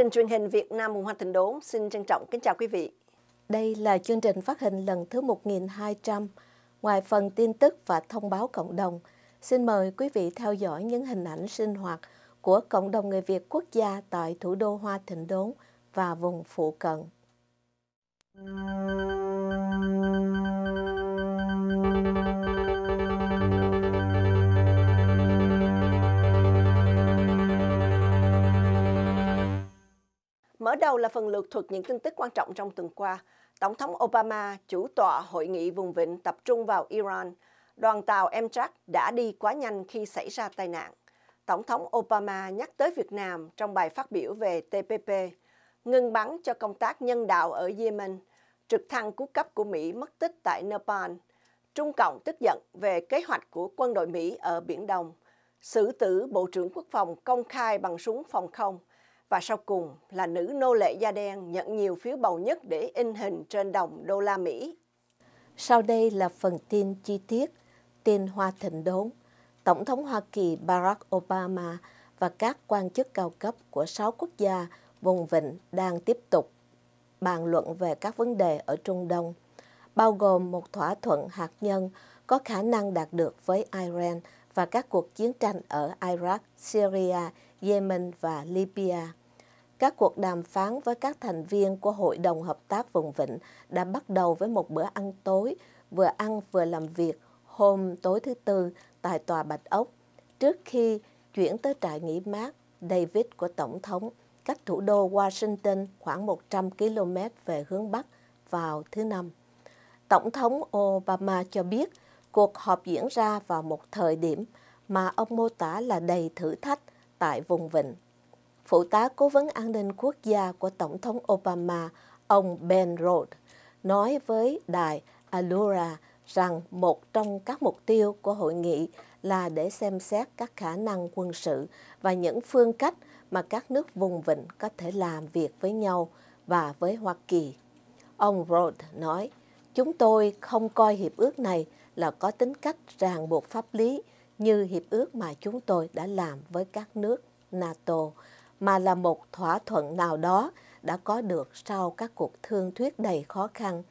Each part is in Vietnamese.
trình truyền hình Việt Nam mùa hoa Thịnh đốn xin trân trọng kính chào quý vị. Đây là chương trình phát hình lần thứ 1200. Ngoài phần tin tức và thông báo cộng đồng, xin mời quý vị theo dõi những hình ảnh sinh hoạt của cộng đồng người Việt quốc gia tại thủ đô Hoa Thịnh Đốn và vùng phụ cận. đầu là phần lược thuật những tin tức quan trọng trong tuần qua. Tổng thống Obama chủ tọa hội nghị vùng vịnh tập trung vào Iran. Đoàn tàu Amtrak đã đi quá nhanh khi xảy ra tai nạn. Tổng thống Obama nhắc tới Việt Nam trong bài phát biểu về TPP, ngừng bắn cho công tác nhân đạo ở Yemen, trực thăng cứu cấp của Mỹ mất tích tại Nepal, Trung Cộng tức giận về kế hoạch của quân đội Mỹ ở Biển Đông, xử tử Bộ trưởng Quốc phòng công khai bằng súng phòng không – và sau cùng là nữ nô lệ da đen nhận nhiều phiếu bầu nhất để in hình trên đồng đô la Mỹ. Sau đây là phần tin chi tiết, tin hoa thịnh đốn. Tổng thống Hoa Kỳ Barack Obama và các quan chức cao cấp của 6 quốc gia vùng vịnh đang tiếp tục bàn luận về các vấn đề ở Trung Đông, bao gồm một thỏa thuận hạt nhân có khả năng đạt được với Iran và các cuộc chiến tranh ở Iraq, Syria, Yemen và Libya. Các cuộc đàm phán với các thành viên của Hội đồng Hợp tác Vùng Vịnh đã bắt đầu với một bữa ăn tối, vừa ăn vừa làm việc hôm tối thứ Tư tại Tòa Bạch Ốc, trước khi chuyển tới trại nghỉ mát David của Tổng thống, cách thủ đô Washington khoảng 100 km về hướng Bắc vào thứ Năm. Tổng thống Obama cho biết cuộc họp diễn ra vào một thời điểm mà ông mô tả là đầy thử thách tại vùng vịnh phụ tá cố vấn an ninh quốc gia của Tổng thống Obama, ông Ben Rhodes, nói với đài Alura rằng một trong các mục tiêu của hội nghị là để xem xét các khả năng quân sự và những phương cách mà các nước vùng vịnh có thể làm việc với nhau và với Hoa Kỳ. Ông Rhodes nói, chúng tôi không coi hiệp ước này là có tính cách ràng buộc pháp lý như hiệp ước mà chúng tôi đã làm với các nước NATO mà là một thỏa thuận nào đó đã có được sau các cuộc thương thuyết đầy khó khăn,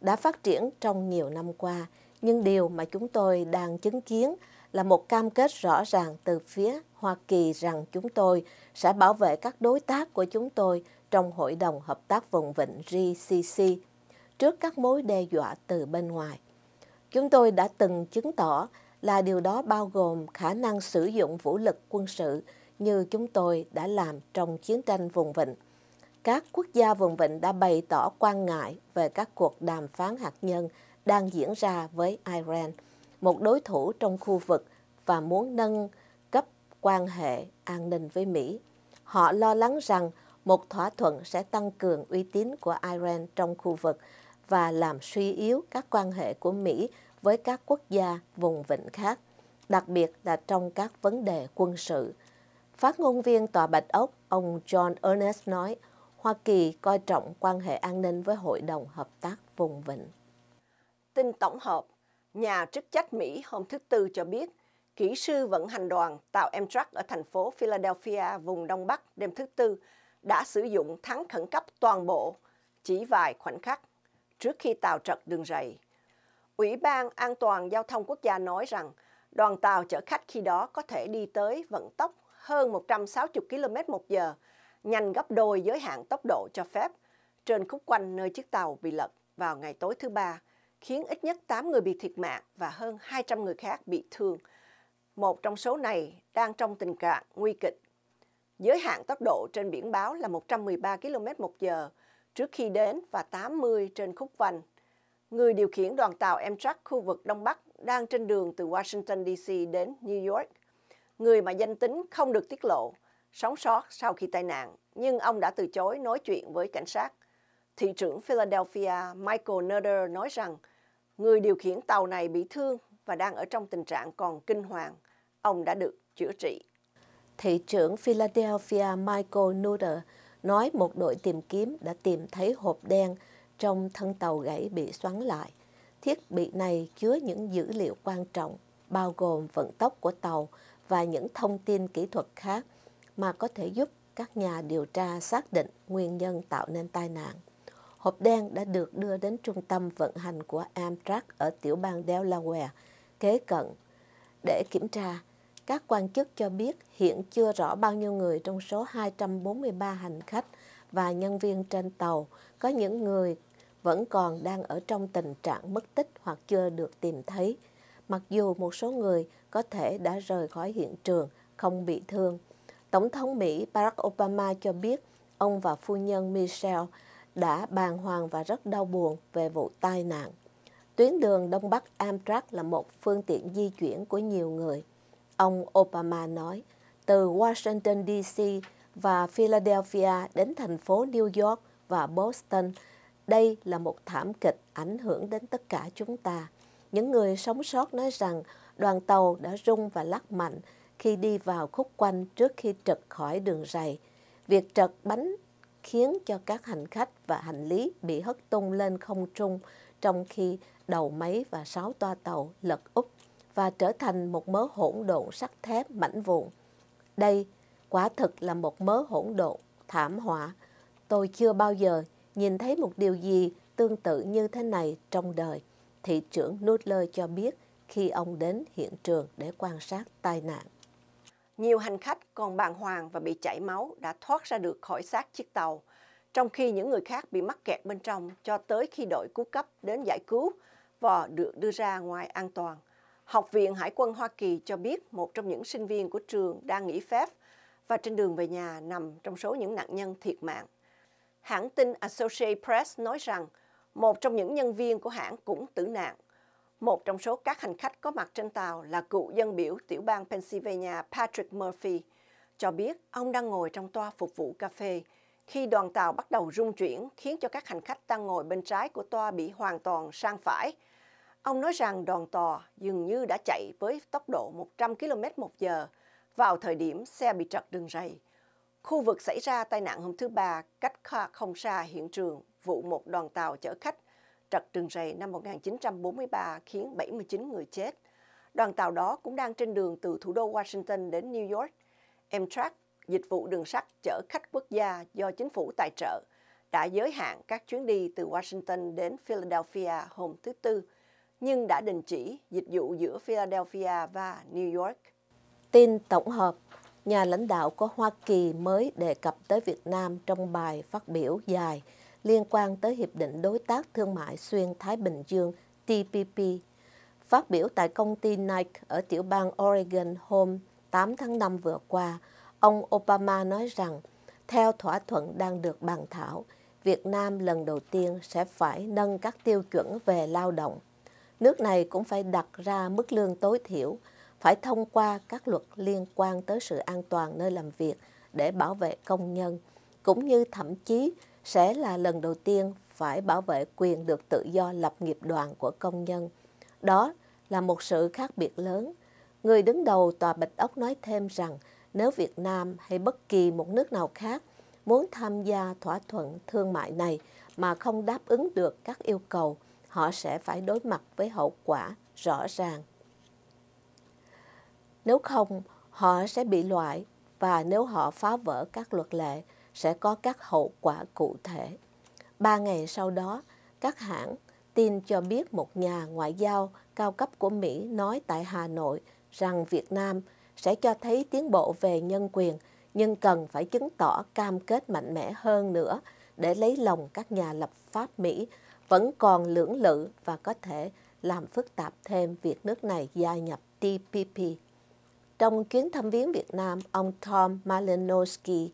đã phát triển trong nhiều năm qua. Nhưng điều mà chúng tôi đang chứng kiến là một cam kết rõ ràng từ phía Hoa Kỳ rằng chúng tôi sẽ bảo vệ các đối tác của chúng tôi trong Hội đồng Hợp tác Vùng Vịnh GCC trước các mối đe dọa từ bên ngoài. Chúng tôi đã từng chứng tỏ là điều đó bao gồm khả năng sử dụng vũ lực quân sự như chúng tôi đã làm trong chiến tranh vùng vịnh. Các quốc gia vùng vịnh đã bày tỏ quan ngại về các cuộc đàm phán hạt nhân đang diễn ra với Iran, một đối thủ trong khu vực và muốn nâng cấp quan hệ an ninh với Mỹ. Họ lo lắng rằng một thỏa thuận sẽ tăng cường uy tín của Iran trong khu vực và làm suy yếu các quan hệ của Mỹ với các quốc gia vùng vịnh khác, đặc biệt là trong các vấn đề quân sự Phát ngôn viên Tòa Bạch Ốc, ông John Ernest nói, Hoa Kỳ coi trọng quan hệ an ninh với Hội đồng Hợp tác Vùng Vịnh. Tin tổng hợp, nhà chức trách Mỹ hôm thứ Tư cho biết, kỹ sư vận hành đoàn tàu Amtrak ở thành phố Philadelphia, vùng Đông Bắc, đêm thứ Tư, đã sử dụng thắng khẩn cấp toàn bộ, chỉ vài khoảnh khắc, trước khi tàu trật đường rầy. Ủy ban An toàn Giao thông Quốc gia nói rằng đoàn tàu chở khách khi đó có thể đi tới vận tốc hơn 160 km một giờ, nhanh gấp đôi giới hạn tốc độ cho phép trên khúc quanh nơi chiếc tàu bị lật vào ngày tối thứ Ba, khiến ít nhất 8 người bị thiệt mạng và hơn 200 người khác bị thương. Một trong số này đang trong tình trạng nguy kịch. Giới hạn tốc độ trên biển báo là 113 km một giờ trước khi đến và 80 trên khúc vành. Người điều khiển đoàn tàu Amtrak khu vực Đông Bắc đang trên đường từ Washington DC đến New York – người mà danh tính không được tiết lộ, sống sót sau khi tai nạn, nhưng ông đã từ chối nói chuyện với cảnh sát. Thị trưởng Philadelphia Michael Nutter nói rằng người điều khiển tàu này bị thương và đang ở trong tình trạng còn kinh hoàng. Ông đã được chữa trị. Thị trưởng Philadelphia Michael Nutter nói một đội tìm kiếm đã tìm thấy hộp đen trong thân tàu gãy bị xoắn lại. Thiết bị này chứa những dữ liệu quan trọng, bao gồm vận tốc của tàu và những thông tin kỹ thuật khác mà có thể giúp các nhà điều tra xác định nguyên nhân tạo nên tai nạn. Hộp đen đã được đưa đến trung tâm vận hành của Amtrak ở tiểu bang Delaware, kế cận. Để kiểm tra, các quan chức cho biết hiện chưa rõ bao nhiêu người trong số 243 hành khách và nhân viên trên tàu có những người vẫn còn đang ở trong tình trạng mất tích hoặc chưa được tìm thấy mặc dù một số người có thể đã rời khỏi hiện trường không bị thương. Tổng thống Mỹ Barack Obama cho biết ông và phu nhân Michelle đã bàng hoàng và rất đau buồn về vụ tai nạn. Tuyến đường Đông Bắc Amtrak là một phương tiện di chuyển của nhiều người. Ông Obama nói, từ Washington dc và Philadelphia đến thành phố New York và Boston, đây là một thảm kịch ảnh hưởng đến tất cả chúng ta. Những người sống sót nói rằng đoàn tàu đã rung và lắc mạnh khi đi vào khúc quanh trước khi trật khỏi đường ray. Việc trật bánh khiến cho các hành khách và hành lý bị hất tung lên không trung trong khi đầu máy và sáu toa tàu lật úp và trở thành một mớ hỗn độn sắt thép mảnh vụn. Đây quả thực là một mớ hỗn độn, thảm họa. Tôi chưa bao giờ nhìn thấy một điều gì tương tự như thế này trong đời thị trưởng Nutler cho biết khi ông đến hiện trường để quan sát tai nạn. Nhiều hành khách còn bàng hoàng và bị chảy máu đã thoát ra được khỏi xác chiếc tàu, trong khi những người khác bị mắc kẹt bên trong cho tới khi đội cứu cấp đến giải cứu và được đưa ra ngoài an toàn. Học viện Hải quân Hoa Kỳ cho biết một trong những sinh viên của trường đang nghỉ phép và trên đường về nhà nằm trong số những nạn nhân thiệt mạng. Hãng tin Associated Press nói rằng một trong những nhân viên của hãng cũng tử nạn. Một trong số các hành khách có mặt trên tàu là cựu dân biểu tiểu bang Pennsylvania Patrick Murphy, cho biết ông đang ngồi trong toa phục vụ cà phê khi đoàn tàu bắt đầu rung chuyển khiến cho các hành khách đang ngồi bên trái của toa bị hoàn toàn sang phải. Ông nói rằng đoàn tàu dường như đã chạy với tốc độ 100 km một giờ vào thời điểm xe bị trật đường ray. Khu vực xảy ra tai nạn hôm thứ Ba cách không xa hiện trường vụ một đoàn tàu chở khách trật rừng rầy năm 1943 khiến 79 người chết. Đoàn tàu đó cũng đang trên đường từ thủ đô Washington đến New York. Amtrak, dịch vụ đường sắt chở khách quốc gia do chính phủ tài trợ, đã giới hạn các chuyến đi từ Washington đến Philadelphia hôm thứ Tư, nhưng đã đình chỉ dịch vụ giữa Philadelphia và New York. Tin tổng hợp Nhà lãnh đạo của Hoa Kỳ mới đề cập tới Việt Nam trong bài phát biểu dài liên quan tới Hiệp định Đối tác Thương mại Xuyên Thái Bình Dương TPP. Phát biểu tại công ty Nike ở tiểu bang Oregon hôm 8 tháng 5 vừa qua, ông Obama nói rằng, theo thỏa thuận đang được bàn thảo, Việt Nam lần đầu tiên sẽ phải nâng các tiêu chuẩn về lao động. Nước này cũng phải đặt ra mức lương tối thiểu, phải thông qua các luật liên quan tới sự an toàn nơi làm việc để bảo vệ công nhân, cũng như thậm chí sẽ là lần đầu tiên phải bảo vệ quyền được tự do lập nghiệp đoàn của công nhân. Đó là một sự khác biệt lớn. Người đứng đầu Tòa Bạch Ốc nói thêm rằng nếu Việt Nam hay bất kỳ một nước nào khác muốn tham gia thỏa thuận thương mại này mà không đáp ứng được các yêu cầu, họ sẽ phải đối mặt với hậu quả rõ ràng. Nếu không, họ sẽ bị loại và nếu họ phá vỡ các luật lệ, sẽ có các hậu quả cụ thể. Ba ngày sau đó, các hãng tin cho biết một nhà ngoại giao cao cấp của Mỹ nói tại Hà Nội rằng Việt Nam sẽ cho thấy tiến bộ về nhân quyền nhưng cần phải chứng tỏ cam kết mạnh mẽ hơn nữa để lấy lòng các nhà lập pháp Mỹ vẫn còn lưỡng lự và có thể làm phức tạp thêm việc nước này gia nhập TPP. Trong chuyến thăm viếng Việt Nam, ông Tom Malinowski,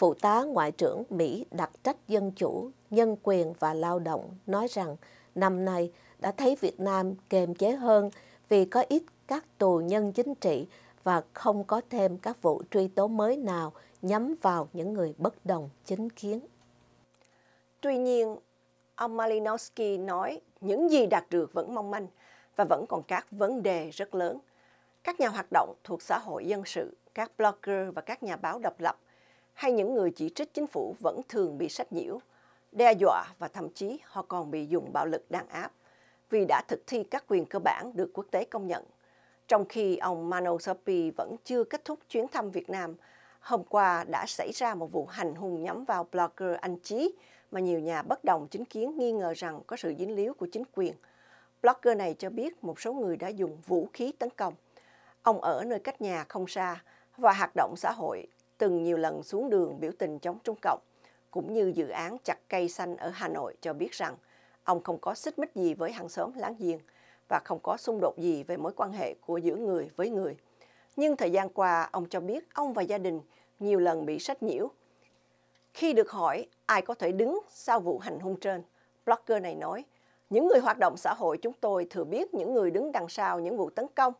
Phụ tá Ngoại trưởng Mỹ đặc trách dân chủ, nhân quyền và lao động nói rằng năm nay đã thấy Việt Nam kiềm chế hơn vì có ít các tù nhân chính trị và không có thêm các vụ truy tố mới nào nhắm vào những người bất đồng chính kiến. Tuy nhiên, ông Malinowski nói những gì đạt được vẫn mong manh và vẫn còn các vấn đề rất lớn. Các nhà hoạt động thuộc xã hội dân sự, các blogger và các nhà báo độc lập – hay những người chỉ trích chính phủ vẫn thường bị sách nhiễu, đe dọa và thậm chí họ còn bị dùng bạo lực đàn áp vì đã thực thi các quyền cơ bản được quốc tế công nhận. Trong khi ông Mano vẫn chưa kết thúc chuyến thăm Việt Nam, hôm qua đã xảy ra một vụ hành hung nhắm vào blogger Anh Chí mà nhiều nhà bất đồng chính kiến nghi ngờ rằng có sự dính líu của chính quyền. Blogger này cho biết một số người đã dùng vũ khí tấn công. Ông ở nơi cách nhà không xa và hoạt động xã hội từng nhiều lần xuống đường biểu tình chống Trung Cộng, cũng như dự án chặt cây xanh ở Hà Nội cho biết rằng ông không có xích mích gì với hàng xóm láng giềng và không có xung đột gì về mối quan hệ của giữa người với người. Nhưng thời gian qua, ông cho biết ông và gia đình nhiều lần bị sách nhiễu. Khi được hỏi ai có thể đứng sau vụ hành hung trên, blogger này nói, những người hoạt động xã hội chúng tôi thừa biết những người đứng đằng sau những vụ tấn công,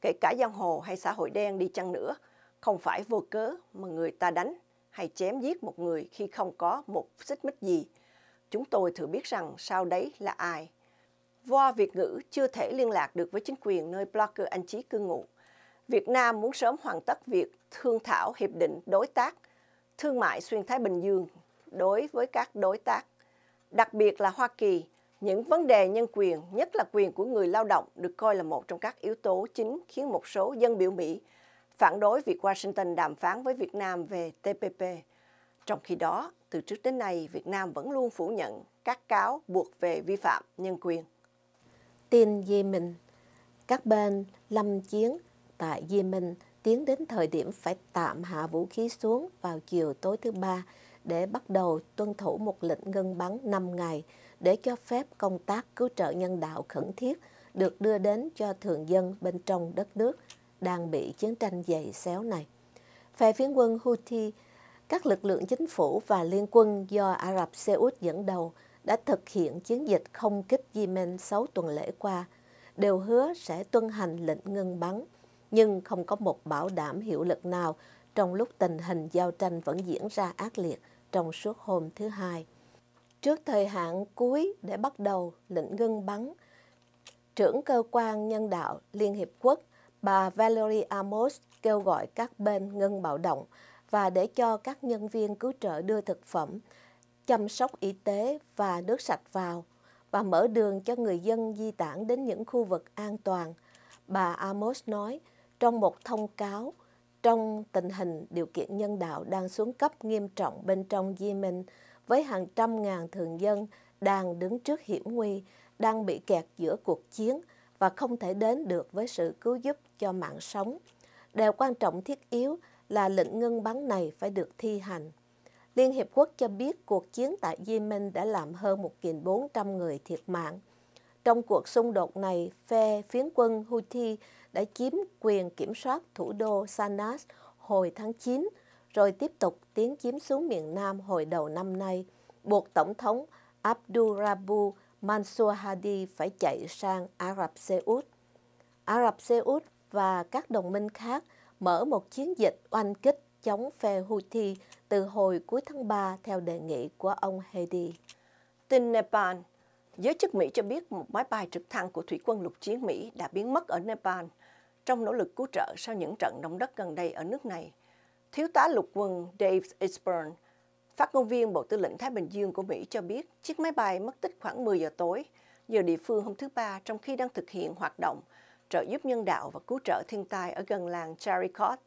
kể cả giang hồ hay xã hội đen đi chăng nữa – không phải vô cớ mà người ta đánh hay chém giết một người khi không có một xích mích gì. Chúng tôi thử biết rằng sau đấy là ai. Voa Việt ngữ chưa thể liên lạc được với chính quyền nơi blogger anh Chí cư ngụ. Việt Nam muốn sớm hoàn tất việc thương thảo hiệp định đối tác thương mại xuyên Thái Bình Dương đối với các đối tác, đặc biệt là Hoa Kỳ. Những vấn đề nhân quyền, nhất là quyền của người lao động, được coi là một trong các yếu tố chính khiến một số dân biểu Mỹ phản đối việc Washington đàm phán với Việt Nam về TPP. Trong khi đó, từ trước đến nay, Việt Nam vẫn luôn phủ nhận các cáo buộc về vi phạm nhân quyền. Tin Yemen Các bên lâm chiến tại Yemen tiến đến thời điểm phải tạm hạ vũ khí xuống vào chiều tối thứ Ba để bắt đầu tuân thủ một lệnh ngưng bắn 5 ngày để cho phép công tác cứu trợ nhân đạo khẩn thiết được đưa đến cho thường dân bên trong đất nước đang bị chiến tranh dày xéo này. Phe phiến quân Houthi, các lực lượng chính phủ và liên quân do Ả Rập Xê Út dẫn đầu đã thực hiện chiến dịch không kích Yemen 6 tuần lễ qua, đều hứa sẽ tuân hành lệnh ngưng bắn, nhưng không có một bảo đảm hiệu lực nào trong lúc tình hình giao tranh vẫn diễn ra ác liệt trong suốt hôm thứ Hai. Trước thời hạn cuối để bắt đầu lệnh ngưng bắn, trưởng cơ quan nhân đạo Liên Hiệp Quốc bà Valerie Amos kêu gọi các bên ngưng bạo động và để cho các nhân viên cứu trợ đưa thực phẩm, chăm sóc y tế và nước sạch vào. và mở đường cho người dân di tản đến những khu vực an toàn. Bà Amos nói trong một thông cáo trong tình hình điều kiện nhân đạo đang xuống cấp nghiêm trọng bên trong Yemen với hàng trăm ngàn thường dân đang đứng trước hiểm nguy, đang bị kẹt giữa cuộc chiến và không thể đến được với sự cứu giúp cho mạng sống. Điều quan trọng thiết yếu là lệnh ngưng bắn này phải được thi hành. Liên Hiệp Quốc cho biết cuộc chiến tại Yemen đã làm hơn 1.400 người thiệt mạng. Trong cuộc xung đột này, phe phiến quân Houthi đã chiếm quyền kiểm soát thủ đô Sana'a hồi tháng 9, rồi tiếp tục tiến chiếm xuống miền Nam hồi đầu năm nay, buộc Tổng thống Abdurabu Mansour Hadi phải chạy sang Ả Rập Xê Út. Ả Rập Xê Út và các đồng minh khác mở một chiến dịch oanh kích chống phe Houthi từ hồi cuối tháng 3 theo đề nghị của ông Hadi. Tin Nepal Giới chức Mỹ cho biết một máy bay trực thăng của thủy quân lục chiến Mỹ đã biến mất ở Nepal trong nỗ lực cứu trợ sau những trận động đất gần đây ở nước này. Thiếu tá lục quân Dave Isburn, phát ngôn viên Bộ Tư lệnh Thái Bình Dương của Mỹ cho biết chiếc máy bay mất tích khoảng 10 giờ tối, giờ địa phương hôm thứ Ba trong khi đang thực hiện hoạt động trợ giúp nhân đạo và cứu trợ thiên tai ở gần làng Charicot.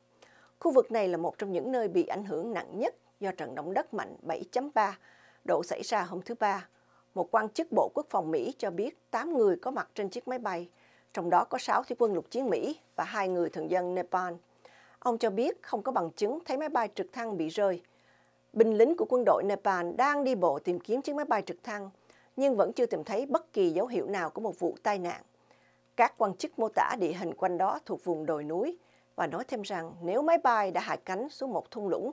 Khu vực này là một trong những nơi bị ảnh hưởng nặng nhất do trận động đất mạnh 7.3 độ xảy ra hôm thứ Ba. Một quan chức Bộ Quốc phòng Mỹ cho biết 8 người có mặt trên chiếc máy bay, trong đó có 6 thủy quân lục chiến Mỹ và hai người thường dân Nepal. Ông cho biết không có bằng chứng thấy máy bay trực thăng bị rơi. Binh lính của quân đội Nepal đang đi bộ tìm kiếm chiếc máy bay trực thăng, nhưng vẫn chưa tìm thấy bất kỳ dấu hiệu nào của một vụ tai nạn. Các quan chức mô tả địa hình quanh đó thuộc vùng đồi núi và nói thêm rằng nếu máy bay đã hạ cánh xuống một thung lũng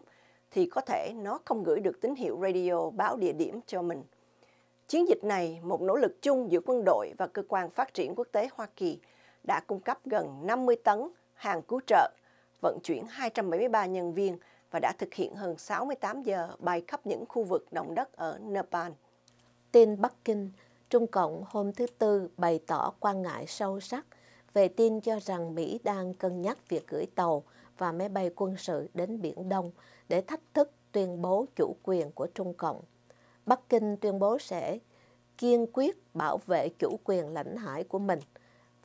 thì có thể nó không gửi được tín hiệu radio báo địa điểm cho mình. Chiến dịch này, một nỗ lực chung giữa quân đội và cơ quan phát triển quốc tế Hoa Kỳ, đã cung cấp gần 50 tấn hàng cứu trợ, vận chuyển 273 nhân viên và đã thực hiện hơn 68 giờ bay khắp những khu vực động đất ở Nepal. Tên Bắc Kinh Trung Cộng hôm thứ Tư bày tỏ quan ngại sâu sắc về tin cho rằng Mỹ đang cân nhắc việc gửi tàu và máy bay quân sự đến Biển Đông để thách thức tuyên bố chủ quyền của Trung Cộng. Bắc Kinh tuyên bố sẽ kiên quyết bảo vệ chủ quyền lãnh hải của mình.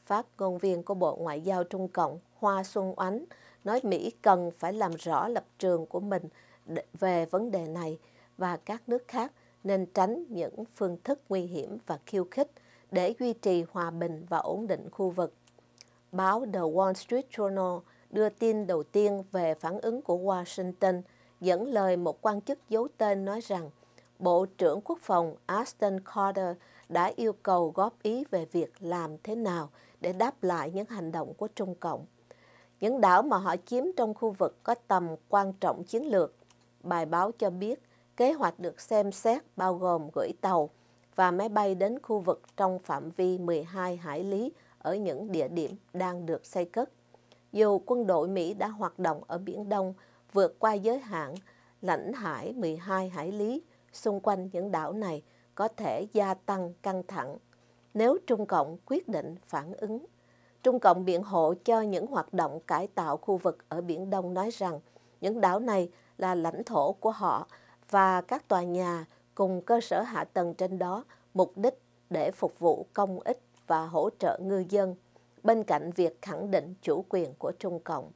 Phát ngôn viên của Bộ Ngoại giao Trung Cộng Hoa Xuân Oánh nói Mỹ cần phải làm rõ lập trường của mình về vấn đề này và các nước khác – nên tránh những phương thức nguy hiểm và khiêu khích để duy trì hòa bình và ổn định khu vực. Báo The Wall Street Journal đưa tin đầu tiên về phản ứng của Washington, dẫn lời một quan chức giấu tên nói rằng Bộ trưởng Quốc phòng Ashton Carter đã yêu cầu góp ý về việc làm thế nào để đáp lại những hành động của Trung Cộng. Những đảo mà họ chiếm trong khu vực có tầm quan trọng chiến lược. Bài báo cho biết Kế hoạch được xem xét bao gồm gửi tàu và máy bay đến khu vực trong phạm vi 12 hải lý ở những địa điểm đang được xây cất. Dù quân đội Mỹ đã hoạt động ở Biển Đông vượt qua giới hạn lãnh hải 12 hải lý xung quanh những đảo này có thể gia tăng căng thẳng nếu Trung Cộng quyết định phản ứng. Trung Cộng biện hộ cho những hoạt động cải tạo khu vực ở Biển Đông nói rằng những đảo này là lãnh thổ của họ và các tòa nhà cùng cơ sở hạ tầng trên đó mục đích để phục vụ công ích và hỗ trợ ngư dân, bên cạnh việc khẳng định chủ quyền của Trung Cộng.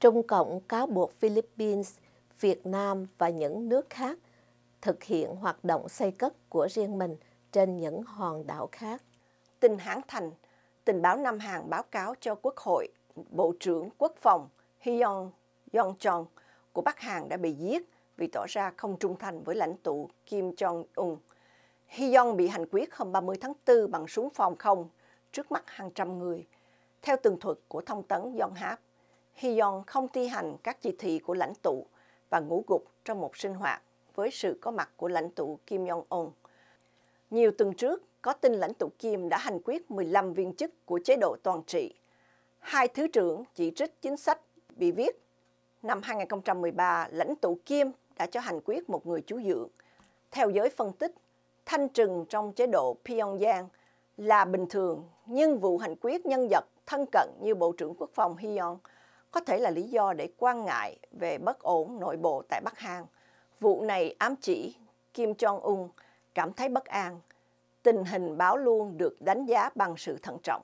Trung Cộng cáo buộc Philippines, Việt Nam và những nước khác thực hiện hoạt động xây cất của riêng mình trên những hòn đảo khác. Tin hãng thành, tình báo Nam Hàn báo cáo cho Quốc hội, Bộ trưởng Quốc phòng Hyun Yong Chong của Bắc Hàn đã bị giết vì tỏ ra không trung thành với lãnh tụ Kim Jong-un. Hyong bị hành quyết hôm 30 tháng 4 bằng súng phòng không trước mắt hàng trăm người. Theo tường thuật của thông tấn Yonhap, Hap, không thi hành các chỉ thị của lãnh tụ và ngủ gục trong một sinh hoạt với sự có mặt của lãnh tụ Kim Jong-un. Nhiều tuần trước, có tin lãnh tụ Kim đã hành quyết 15 viên chức của chế độ toàn trị. Hai thứ trưởng chỉ trích chính sách bị viết. Năm 2013, lãnh tụ Kim đã cho hành quyết một người chú dượng. Theo giới phân tích, thanh trừng trong chế độ Pyongyang là bình thường, nhưng vụ hành quyết nhân vật thân cận như Bộ trưởng Quốc phòng Hyon có thể là lý do để quan ngại về bất ổn nội bộ tại Bắc Hàn. Vụ này ám chỉ Kim Jong-un cảm thấy bất an. Tình hình báo luôn được đánh giá bằng sự thận trọng.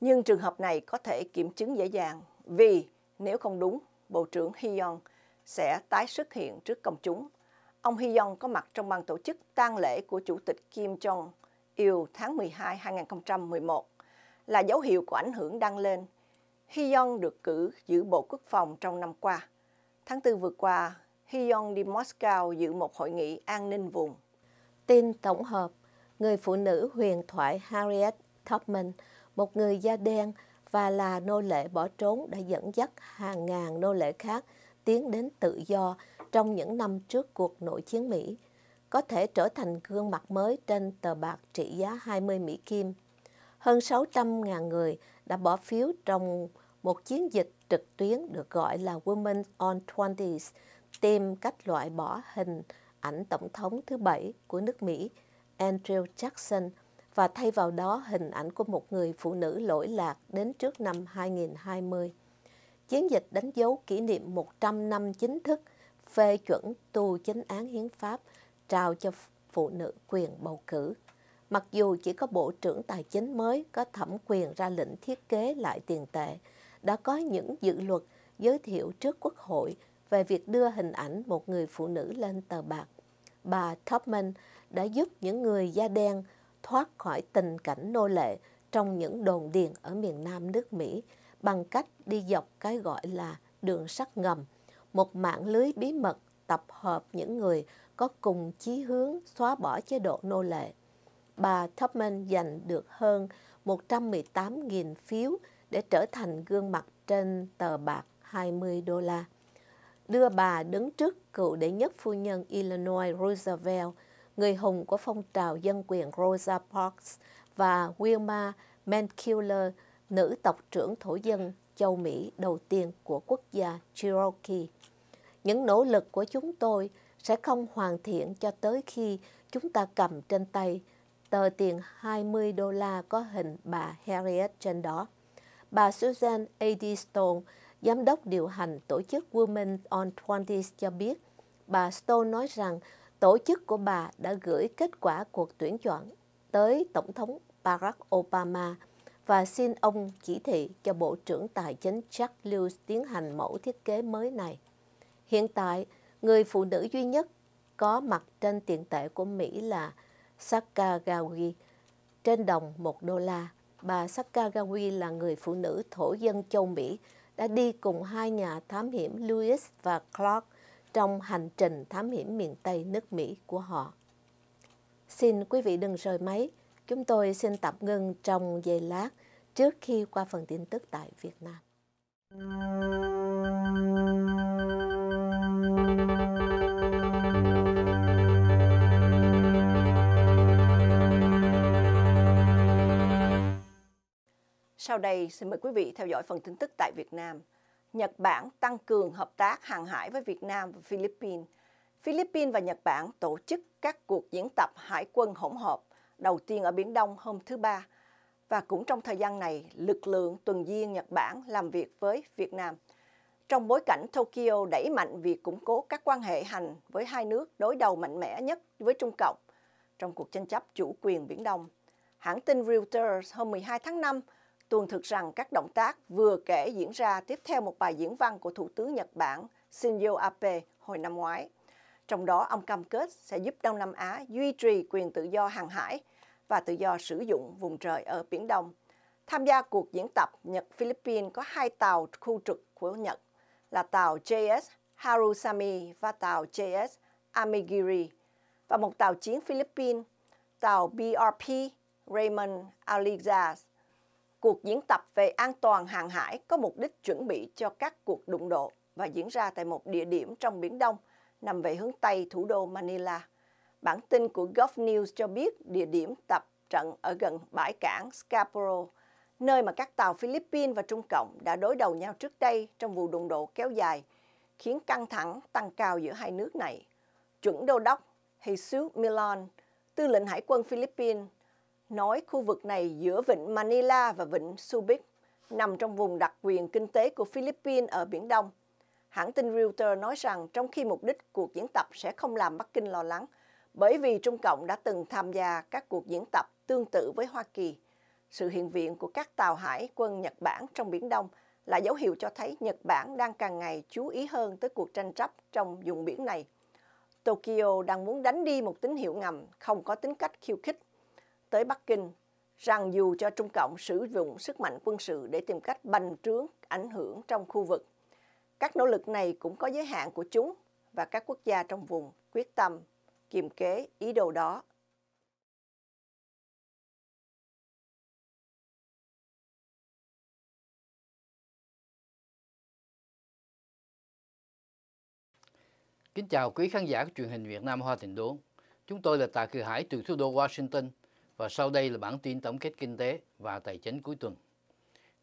Nhưng trường hợp này có thể kiểm chứng dễ dàng vì nếu không đúng, Bộ trưởng Hyon sẽ tái xuất hiện trước công chúng. Ông Hyon có mặt trong ban tổ chức tang lễ của Chủ tịch Kim Jong Il tháng 12 2011 là dấu hiệu của ảnh hưởng đang lên. Hyon được cử giữ Bộ Quốc phòng trong năm qua. Tháng 4 vừa qua, Hyon đi Moscow dự một hội nghị an ninh vùng. Tin tổng hợp, người phụ nữ huyền thoại Harriet Tubman, một người da đen và là nô lệ bỏ trốn đã dẫn dắt hàng ngàn nô lệ khác – tiến đến tự do trong những năm trước cuộc nội chiến Mỹ, có thể trở thành gương mặt mới trên tờ bạc trị giá 20 Mỹ Kim. Hơn 600.000 người đã bỏ phiếu trong một chiến dịch trực tuyến được gọi là Women on 20s, tìm cách loại bỏ hình ảnh tổng thống thứ bảy của nước Mỹ, Andrew Jackson, và thay vào đó hình ảnh của một người phụ nữ lỗi lạc đến trước năm 2020. Chiến dịch đánh dấu kỷ niệm 100 năm chính thức phê chuẩn tu chính án hiến pháp trao cho phụ nữ quyền bầu cử. Mặc dù chỉ có Bộ trưởng Tài chính mới có thẩm quyền ra lệnh thiết kế lại tiền tệ, đã có những dự luật giới thiệu trước Quốc hội về việc đưa hình ảnh một người phụ nữ lên tờ bạc. Bà Tubman đã giúp những người da đen thoát khỏi tình cảnh nô lệ trong những đồn điền ở miền Nam nước Mỹ bằng cách đi dọc cái gọi là đường sắt ngầm, một mạng lưới bí mật tập hợp những người có cùng chí hướng xóa bỏ chế độ nô lệ. Bà Tubman giành được hơn 118.000 phiếu để trở thành gương mặt trên tờ bạc 20 đô la. Đưa bà đứng trước cựu đệ nhất phu nhân Illinois Roosevelt, người hùng của phong trào dân quyền Rosa Parks và Wilma Mankiller, nữ tộc trưởng thổ dân châu Mỹ đầu tiên của quốc gia Cherokee. Những nỗ lực của chúng tôi sẽ không hoàn thiện cho tới khi chúng ta cầm trên tay tờ tiền 20 đô la có hình bà Harriet trên đó. Bà Susan A.D. Stone, giám đốc điều hành tổ chức Women on 20 cho biết, bà Stone nói rằng tổ chức của bà đã gửi kết quả cuộc tuyển chọn tới Tổng thống Barack Obama – và xin ông chỉ thị cho Bộ trưởng Tài chính Chuck Lewis tiến hành mẫu thiết kế mới này. Hiện tại, người phụ nữ duy nhất có mặt trên tiền tệ của Mỹ là Sakagawi trên đồng 1 đô la. Bà Sakagawi là người phụ nữ thổ dân châu Mỹ đã đi cùng hai nhà thám hiểm Lewis và Clark trong hành trình thám hiểm miền Tây nước Mỹ của họ. Xin quý vị đừng rời máy. Chúng tôi xin tạm ngưng trong giây lát trước khi qua phần tin tức tại Việt Nam. Sau đây xin mời quý vị theo dõi phần tin tức tại Việt Nam. Nhật Bản tăng cường hợp tác hàng hải với Việt Nam và Philippines. Philippines và Nhật Bản tổ chức các cuộc diễn tập hải quân hỗn hợp – đầu tiên ở Biển Đông hôm thứ Ba. Và cũng trong thời gian này, lực lượng tuần duyên Nhật Bản làm việc với Việt Nam. Trong bối cảnh Tokyo đẩy mạnh việc củng cố các quan hệ hành với hai nước đối đầu mạnh mẽ nhất với Trung Cộng trong cuộc tranh chấp chủ quyền Biển Đông. Hãng tin Reuters hôm 12 tháng 5 tuần thực rằng các động tác vừa kể diễn ra tiếp theo một bài diễn văn của Thủ tướng Nhật Bản Shinzo Abe hồi năm ngoái. Trong đó, ông cam kết sẽ giúp Đông Nam Á duy trì quyền tự do hàng hải và tự do sử dụng vùng trời ở Biển Đông. Tham gia cuộc diễn tập, Nhật-Philippines có hai tàu khu trục của Nhật là tàu JS Harusami và tàu JS Amigiri và một tàu chiến Philippines, tàu BRP Raymond Alizas. Cuộc diễn tập về an toàn hàng hải có mục đích chuẩn bị cho các cuộc đụng độ và diễn ra tại một địa điểm trong Biển Đông – nằm về hướng Tây thủ đô Manila. Bản tin của Gulf News cho biết địa điểm tập trận ở gần bãi cảng Scarborough, nơi mà các tàu Philippines và Trung Cộng đã đối đầu nhau trước đây trong vụ đụng độ kéo dài, khiến căng thẳng tăng cao giữa hai nước này. Chuẩn đô đốc Jesus Milon, tư lệnh hải quân Philippines, nói khu vực này giữa vịnh Manila và vịnh Subic nằm trong vùng đặc quyền kinh tế của Philippines ở Biển Đông – hãng tin Reuters nói rằng trong khi mục đích cuộc diễn tập sẽ không làm Bắc Kinh lo lắng, bởi vì Trung Cộng đã từng tham gia các cuộc diễn tập tương tự với Hoa Kỳ. Sự hiện diện của các tàu hải quân Nhật Bản trong Biển Đông là dấu hiệu cho thấy Nhật Bản đang càng ngày chú ý hơn tới cuộc tranh chấp trong vùng biển này. Tokyo đang muốn đánh đi một tín hiệu ngầm không có tính cách khiêu khích tới Bắc Kinh rằng dù cho Trung Cộng sử dụng sức mạnh quân sự để tìm cách bành trướng ảnh hưởng trong khu vực, các nỗ lực này cũng có giới hạn của chúng và các quốc gia trong vùng quyết tâm kiềm kế ý đồ đó. Kính chào quý khán giả của truyền hình Việt Nam Hoa Tình Đốn. Chúng tôi là Tạ Cư Hải từ thủ đô Washington và sau đây là bản tin tổng kết kinh tế và tài chính cuối tuần.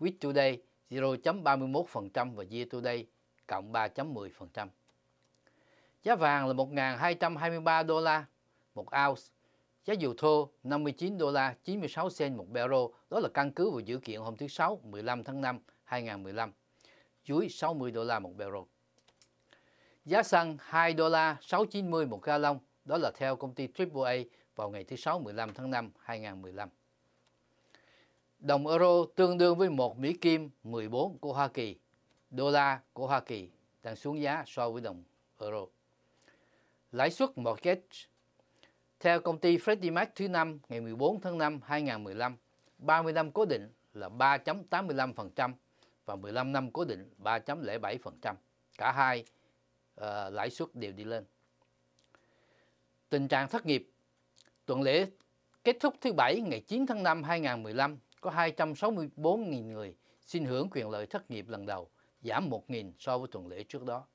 Week Today 0.31% và Year Today cộng 3.10%. Giá vàng là 1.223 đô la một ounce. Giá dầu thô 59 đô la 96 cent một barrel. Đó là căn cứ vào dữ kiện hôm thứ Sáu 15 tháng 5 2015 dưới 60 đô la một barrel. Giá xăng 2 đô la 690 một gallon. Đó là theo công ty AAA vào ngày thứ Sáu 15 tháng 5 2015. Đồng euro tương đương với một Mỹ Kim 14 của Hoa Kỳ. Đô la của Hoa Kỳ đang xuống giá so với đồng euro. Lãi suất mortgage Theo công ty Freddie Mac thứ năm ngày 14 tháng 5 2015, 30 năm cố định là 3.85% và 15 năm cố định 3.07%. Cả hai uh, lãi suất đều đi lên. Tình trạng thất nghiệp Tuần lễ kết thúc thứ Bảy ngày 9 tháng 5 2015 có 264.000 người xin hưởng quyền lợi thất nghiệp lần đầu, giảm 1.000 so với tuần lễ trước đó.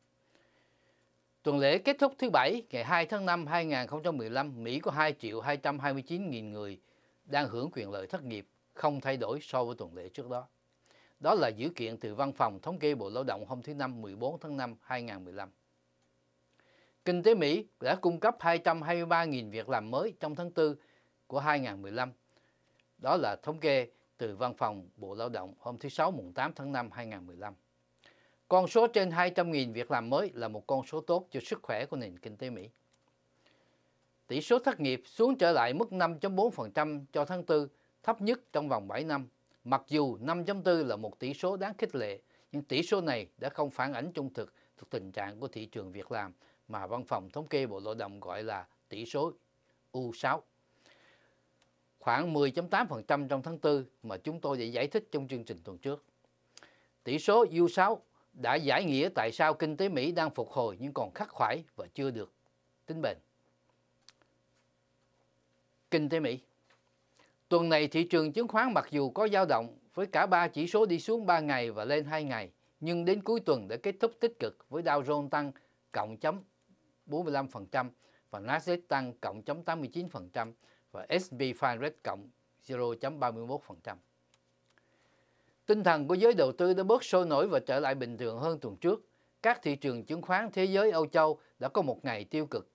Tuần lễ kết thúc thứ Bảy, ngày 2 tháng 5 2015, Mỹ có 2 triệu 229 nghìn người đang hưởng quyền lợi thất nghiệp, không thay đổi so với tuần lễ trước đó. Đó là dữ kiện từ Văn phòng Thống kê Bộ Lao động hôm thứ Năm 14 tháng 5 2015. Kinh tế Mỹ đã cung cấp 223.000 việc làm mới trong tháng 4 của 2015. Đó là thống kê từ Văn phòng Bộ Lao động hôm thứ Sáu mùng 8 tháng 5 2015. Con số trên 200.000 việc làm mới là một con số tốt cho sức khỏe của nền kinh tế Mỹ. Tỷ số thất nghiệp xuống trở lại mức 5.4% cho tháng 4, thấp nhất trong vòng 7 năm. Mặc dù 5.4 là một tỷ số đáng khích lệ, nhưng tỷ số này đã không phản ánh trung thực thực tình trạng của thị trường việc làm mà Văn phòng Thống kê Bộ Lao động gọi là tỷ số U6 khoảng 10.8% trong tháng 4 mà chúng tôi đã giải thích trong chương trình tuần trước. Tỷ số U6 đã giải nghĩa tại sao kinh tế Mỹ đang phục hồi nhưng còn khắc khoải và chưa được tính bền. Kinh tế Mỹ Tuần này thị trường chứng khoán mặc dù có dao động với cả ba chỉ số đi xuống 3 ngày và lên 2 ngày, nhưng đến cuối tuần đã kết thúc tích cực với Dow Jones tăng cộng chấm 45% và Nasdaq tăng cộng chấm 89%, và S&P 500 cộng 0.31%. Tinh thần của giới đầu tư đã bớt sôi nổi và trở lại bình thường hơn tuần trước. Các thị trường chứng khoán thế giới Âu Châu đã có một ngày tiêu cực.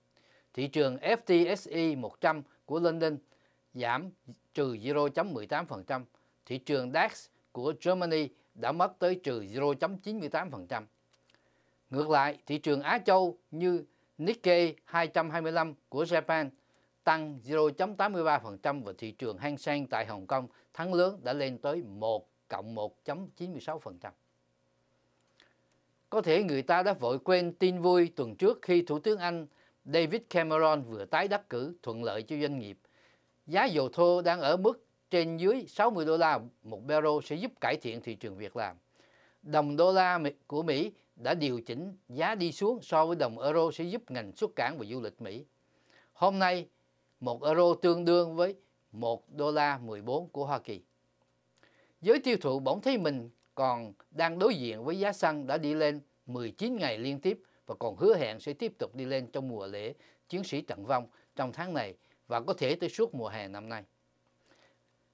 Thị trường FTSE 100 của London giảm trừ 0.18%. Thị trường DAX của Germany đã mất tới trừ 0.98%. Ngược lại, thị trường Á Châu như Nikkei 225 của Japan – tăng 0.83% và thị trường Hang Seng tại Hồng Kông thắng lớn đã lên tới 1 cộng 1.96%. Có thể người ta đã vội quên tin vui tuần trước khi Thủ tướng Anh David Cameron vừa tái đắc cử thuận lợi cho doanh nghiệp. Giá dầu thô đang ở mức trên dưới 60 đô la một barrel sẽ giúp cải thiện thị trường việc làm. Đồng đô la của Mỹ đã điều chỉnh giá đi xuống so với đồng euro sẽ giúp ngành xuất cảng và du lịch Mỹ. Hôm nay, 1 euro tương đương với 1 đô la 14 của Hoa Kỳ. Giới tiêu thụ bỗng thấy mình còn đang đối diện với giá xăng đã đi lên 19 ngày liên tiếp và còn hứa hẹn sẽ tiếp tục đi lên trong mùa lễ chiến sĩ trận vong trong tháng này và có thể tới suốt mùa hè năm nay.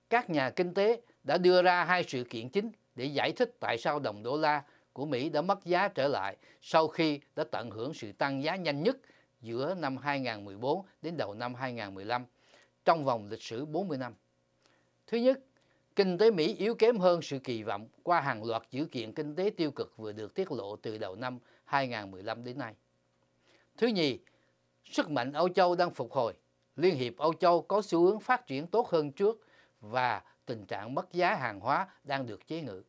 Các nhà kinh tế đã đưa ra hai sự kiện chính để giải thích tại sao đồng đô la của Mỹ đã mất giá trở lại sau khi đã tận hưởng sự tăng giá nhanh nhất giữa năm 2014 đến đầu năm 2015 trong vòng lịch sử 40 năm. Thứ nhất, kinh tế Mỹ yếu kém hơn sự kỳ vọng qua hàng loạt dữ kiện kinh tế tiêu cực vừa được tiết lộ từ đầu năm 2015 đến nay. Thứ nhì, sức mạnh Âu Châu đang phục hồi. Liên hiệp Âu Châu có xu hướng phát triển tốt hơn trước và tình trạng mất giá hàng hóa đang được chế ngự.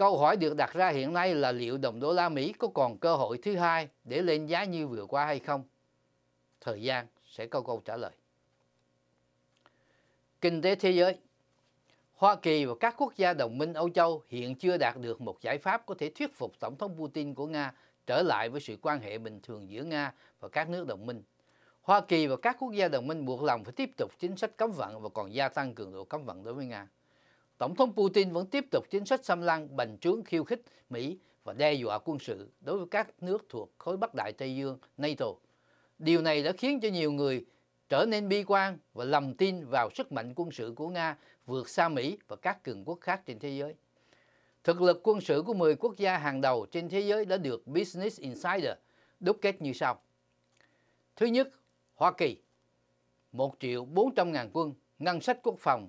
Câu hỏi được đặt ra hiện nay là liệu đồng đô la Mỹ có còn cơ hội thứ hai để lên giá như vừa qua hay không? Thời gian sẽ có câu trả lời. Kinh tế thế giới Hoa Kỳ và các quốc gia đồng minh Âu Châu hiện chưa đạt được một giải pháp có thể thuyết phục Tổng thống Putin của Nga trở lại với sự quan hệ bình thường giữa Nga và các nước đồng minh. Hoa Kỳ và các quốc gia đồng minh buộc lòng phải tiếp tục chính sách cấm vận và còn gia tăng cường độ cấm vận đối với Nga. Tổng thống Putin vẫn tiếp tục chính sách xâm lăng bành trướng khiêu khích Mỹ và đe dọa quân sự đối với các nước thuộc khối Bắc Đại Tây Dương NATO. Điều này đã khiến cho nhiều người trở nên bi quan và lầm tin vào sức mạnh quân sự của Nga vượt xa Mỹ và các cường quốc khác trên thế giới. Thực lực quân sự của 10 quốc gia hàng đầu trên thế giới đã được Business Insider đúc kết như sau. Thứ nhất, Hoa Kỳ 1 triệu 400 ngàn quân, ngân sách quốc phòng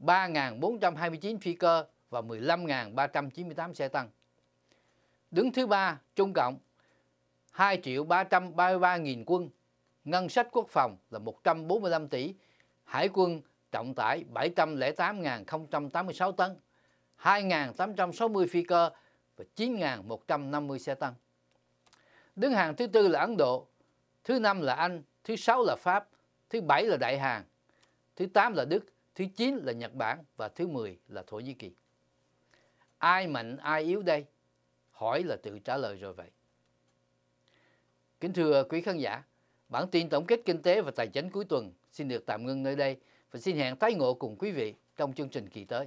3.429 phi cơ và 15.398 xe tăng. Đứng thứ ba, Trung Cộng 2 triệu 333 nghìn quân, ngân sách quốc phòng là 145 tỷ, hải quân trọng tải 708.086 tấn, 2.860 phi cơ và 9.150 xe tăng. Đứng hàng thứ tư là Ấn Độ, thứ năm là Anh, thứ sáu là Pháp, thứ bảy là Đại Hàn, thứ tám là Đức, thứ 9 là Nhật Bản và thứ 10 là Thổ Nhĩ Kỳ. Ai mạnh ai yếu đây? Hỏi là tự trả lời rồi vậy. Kính thưa quý khán giả, bản tin tổng kết kinh tế và tài chính cuối tuần xin được tạm ngưng nơi đây và xin hẹn tái ngộ cùng quý vị trong chương trình kỳ tới.